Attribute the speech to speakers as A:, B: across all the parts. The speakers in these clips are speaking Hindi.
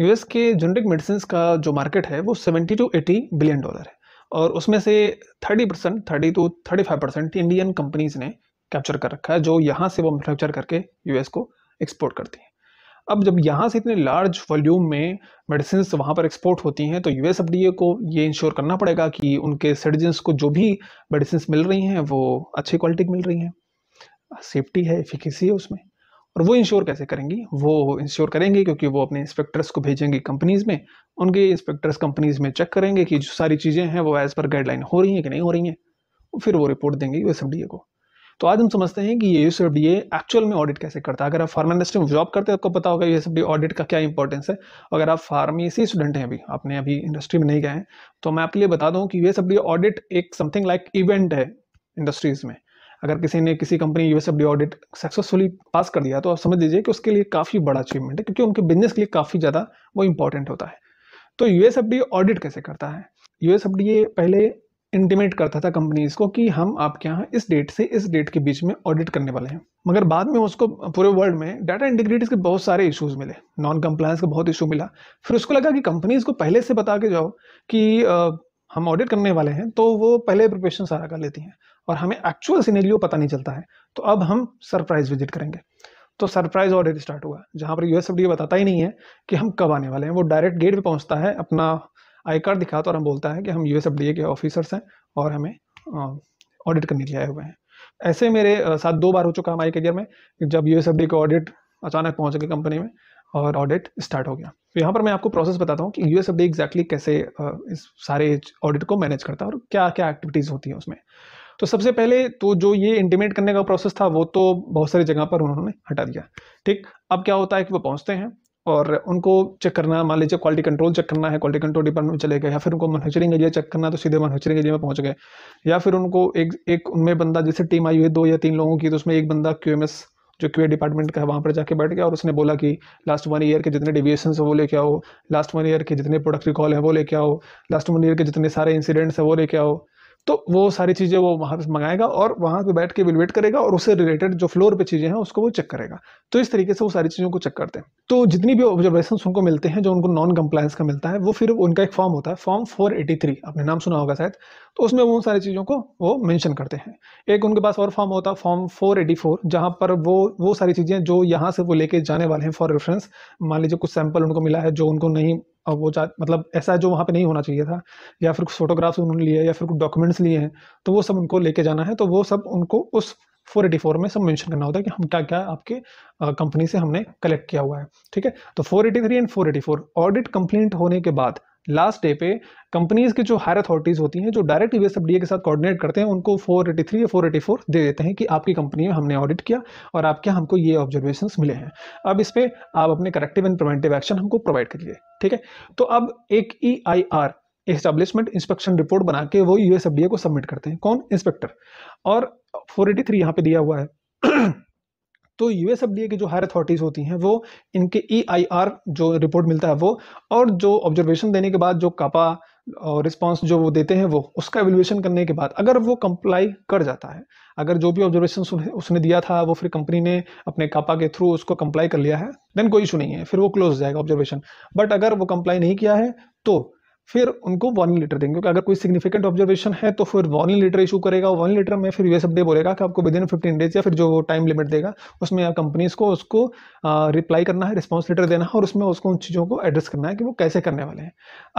A: यूएस के जेनरिक मेडिसिन का जो मार्केट है वो 70 टू 80 बिलियन डॉलर है और उसमें से 30 percent thirty two thirty five percent Indian companies ने कैप्चर कर रखा है जो यहाँ से वो मैनुफैक्चर करके यूएस को एक्सपोर्ट करती हैं अब जब यहाँ से इतने लार्ज वॉल्यूम में मेडिसिन वहाँ पर एक्सपोर्ट होती हैं तो यू एस को ये इंश्योर करना पड़ेगा कि उनके सिटीजन्स को जो भी मेडिसिन मिल रही हैं वो अच्छी क्वालिटी की मिल रही हैं सेफ्टी है एफिकेसी है उसमें और वो इंश्योर कैसे करेंगी वो इंश्योर करेंगे क्योंकि वो अपने इंस्पेक्टर्स को भेजेंगे कंपनीज़ में उनके इंस्पेक्टर्स कंपनीज़ में चेक करेंगे कि जो सारी चीज़ें हैं वो एज़ पर गाइडलाइन हो रही हैं कि नहीं हो रही हैं फिर वो रिपोर्ट देंगे यू को तो आज हम समझते हैं कि ये यू एक्चुअल में ऑडिट कैसे करता है अगर आप फार्मा इंडस्ट्री में जॉब करते हैं आपको पता होगा यू ऑडिट का क्या इंपॉर्टेंस है अगर आप फार्मेसी स्टूडेंट हैं अभी आपने अभी इंडस्ट्री में नहीं गए हैं तो मैं आपके लिए बता दूं कि यू ऑडिट एक समथिंग लाइक इवेंट है इंडस्ट्रीज़ में अगर किसी ने किसी company U S audit successfully pass कर दिया तो आप समझ लीजिए कि उसके लिए काफ़ी बड़ा अचीवमेंट है क्योंकि उनके बिजनेस के लिए काफ़ी ज़्यादा वो इंपॉर्टेंट होता है तो यू एस ऑडिट कैसे करता है यू पहले इंटीमेट करता था कंपनीज को कि हम आपके यहाँ इस डेट से इस डेट के बीच में ऑडिट करने वाले हैं मगर बाद में उसको पूरे वर्ल्ड में डाटा इंटीग्रिटीज के बहुत सारे इशूज़ मिले नॉन कंप्लायंस का बहुत इशू मिला फिर उसको लगा कि कंपनीज को पहले से बता के जाओ कि हम ऑडिट करने वाले हैं तो वो पहले प्रिपरेशन सारा कर लेती हैं और हमें एक्चुअल सीनेरियो पता नहीं चलता है तो अब हम सरप्राइज विजिट करेंगे तो सरप्राइज ऑडिट स्टार्ट हुआ जहाँ पर यूएस बताता ही नहीं है कि हम कब आने वाले हैं वो डायरेक्ट गेट पर पहुँचता है अपना आई कार्ड दिखाता और हम बोलता है कि हम यू के ऑफिसर्स हैं और हमें ऑडिट करने के लिए आए हुए हैं ऐसे मेरे साथ दो बार हो चुका हमारे करियर में जब यू के ऑडिट अचानक पहुँच गए कंपनी में और ऑडिट स्टार्ट हो गया तो यहाँ पर मैं आपको प्रोसेस बताता हूँ कि यू एस एग्जैक्टली कैसे इस सारे ऑडिट को मैनेज करता है और क्या क्या एक्टिविटीज़ होती हैं उसमें तो सबसे पहले तो जो ये इंटीमेट करने का प्रोसेस था वो तो बहुत सारी जगह पर उन्होंने हटा दिया ठीक अब क्या होता है कि वो पहुँचते हैं और उनको चेक करना मान लीजिए क्वालिटी कंट्रोल चेक करना है क्वालिटी कंट्रोल डिपार्टमेंट में चले गए या फिर उनको मैनुफेक्चरिंग एरिया चेक करना तो सीधे मैनुफेक्चरिंग एरिया में पहुंच गए या फिर उनको एक एक उनमें बंदा जैसे टीम आई हुई है दो या तीन लोगों की तो उसमें एक बंदा क्यू जो क्यू डिपार्टमेंट का है वहाँ पर जाके बैठ गया और उसने बोला कि लास्ट वन ईयर के जितने डिविएशन है वो लेके आओ लास्ट वन ईयर के जितने प्रोडक्ट रिकॉल है वो लेके आओ लास्ट वन ईयर के जितने सारे इंसिडेंट्स हैं वो लेके आओ तो वो सारी चीज़ें वो वहाँ पर मंगाएगा और वहाँ पे बैठ के वेट करेगा और उससे रिलेटेड जो फ्लोर पे चीज़ें हैं उसको वो चेक करेगा तो इस तरीके से वो सारी चीज़ों को चेक करते हैं तो जितनी भी ऑब्जर्वेशन उनको मिलते हैं जो उनको नॉन कंप्लायंस का मिलता है वो फिर उनका एक फॉर्म होता है फॉर्म फोर आपने नाम सुना होगा शायद तो उसमें वो उन सारी चीज़ों को वो मैंशन करते हैं एक उनके पास और फॉर्म होता है फॉर्म फोर एटी फोर जहाँ पर वो वो सारी चीज़ें जो यहाँ से वो लेके जाने वाले हैं फॉर रेफरेंस मान लीजिए कुछ सैंपल उनको मिला है जो उनको नहीं अब वो चाहे मतलब ऐसा जो वहाँ पे नहीं होना चाहिए था या फिर कुछ फोटोग्राफ्स उन्होंने लिए या फिर कुछ डॉक्यूमेंट्स लिए हैं तो वो सब उनको लेके जाना है तो वो सब उनको उस 484 में सब मेंशन करना होता है कि हम क्या क्या आपके कंपनी से हमने कलेक्ट किया हुआ है ठीक है तो 483 एंड 484 ऑडिट कंप्लेंट होने के बाद लास्ट डे पे कंपनीज की जो हायर अथॉरिटीज़ होती हैं जो डायरेक्ट यूएस के साथ कोऑर्डिनेट करते हैं उनको 483 या 484 दे देते हैं कि आपकी कंपनी में हमने ऑडिट किया और आपके हमको ये ऑब्जर्वेशन मिले हैं अब इस पर आप अपने करेक्टिव एंड प्रिवेंटिव एक्शन हमको प्रोवाइड करिए ठीक है तो अब एक E I R establishment inspection report बना के वो यूएसएफडीए को सबमिट करते हैं कौन इंस्पेक्टर और 483 एटी यहाँ पे दिया हुआ है तो यूएस ए की जो हायर अथॉरिटीज़ होती हैं वो इनके आर e जो रिपोर्ट मिलता है वो और जो ऑब्जर्वेशन देने के बाद जो कापा और रिस्पॉन्स जो वो देते हैं वो उसका एवेल्यूशन करने के बाद अगर वो कंप्लाई कर जाता है अगर जो भी ऑब्जर्वेशन उसने दिया था वो फिर कंपनी ने अपने कापा के थ्रू उसको कंप्लाई कर लिया है देन कोई इशू नहीं है फिर वो क्लोज हो जाएगा ऑब्जर्वेशन बट अगर वो कंप्लाई नहीं किया है तो फिर उनको वार्निंग लेटर देंगे क्योंकि अगर कोई सिग्निफिकेंट ऑब्जर्वेशन है तो फिर वार्निंग लेटर इशू करेगा वार्निंग लेटर में फिर यूएस अपडे बोलेगा कि आपको विद इन फिफ्टीन डेज या फिर जो टाइम लिमिट देगा उसमें आप कंपनीज को उसको रिप्लाई करना है रिस्पॉन्स लेटर देना है और उसमें उसको उन चीज़ों को एड्रेस करना है कि वो कैसे करने वाले हैं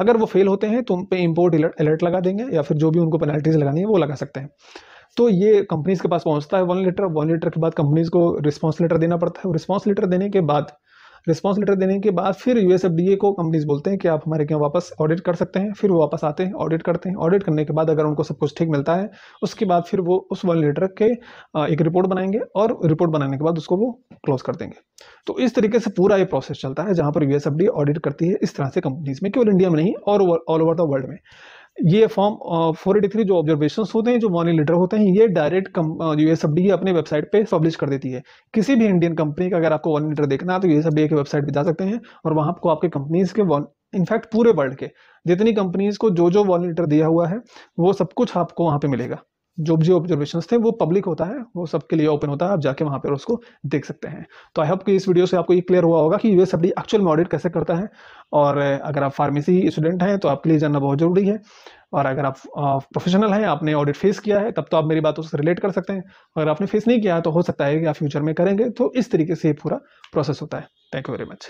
A: अगर वो फेल होते हैं तो उन पर इम्पोर्ट अलर्ट लगा देंगे या फिर जो भी उनको पेनल्टीज लगानी है वो लगा सकते हैं तो ये कंपनीज के पास पहुंचता है वन लीटर वन लीटर के बाद कंपनीज को रिस्पॉन्स लेटर देना पड़ता है रिस्पॉन्स लेटर देने के बाद रिस्पॉन्स लेटर देने के बाद फिर यू को कंपनीज बोलते हैं कि आप हमारे यहाँ वापस ऑडिट कर सकते हैं फिर वो वापस आते हैं ऑडिट करते हैं ऑडिट करने के बाद अगर उनको सब कुछ ठीक मिलता है उसके बाद फिर वो उस वन लेटर के एक रिपोर्ट बनाएंगे और रिपोर्ट बनाने के बाद उसको वो क्लोज कर देंगे तो इस तरीके से पूरा ये प्रोसेस चलता है जहाँ पर यू ऑडिट करती है इस तरह से कंपनीज में केवल इंडिया में नहीं और ऑल ओवर द वर्ल्ड में ये फॉर्म फोर एटी थ्री जो ऑब्जर्वेशन होते हैं जो मॉर्निंग लेटर होते हैं ये डायरेक्ट यू एस डी अपने वेबसाइट पे पब्लिश कर देती है किसी भी इंडियन कंपनी का अगर आपको मॉर्निंग लेटर देखना है तो यू एस की वेबसाइट पर जा सकते हैं और वहाँ आपको आपके कंपनीज के इनफैक्ट पूरे वर्ल्ड के जितनी कंपनीज को जो जो वॉलेंटियर दिया हुआ है वो सब कुछ आपको वहाँ पर मिलेगा जो भी ऑब्जर्वेशन थे वो पब्लिक होता है वो सबके लिए ओपन होता है आप जाके वहाँ पर उसको देख सकते हैं तो आई होप कि इस वीडियो से आपको ये क्लियर हुआ होगा कि यूएस डी एक्चुअल में ऑडिट कैसे करता है और अगर आप फार्मेसी स्टूडेंट हैं तो आपके लिए जानना बहुत ज़रूरी है और अगर आप प्रोफेशनल हैं आपने ऑडिट फेस किया है तब तो आप मेरी बातों से रिलेट कर सकते हैं अगर आपने फेस नहीं किया तो हो सकता है कि आप फ्यूचर में करेंगे तो इस तरीके से ये पूरा प्रोसेस होता है थैंक यू वेरी मच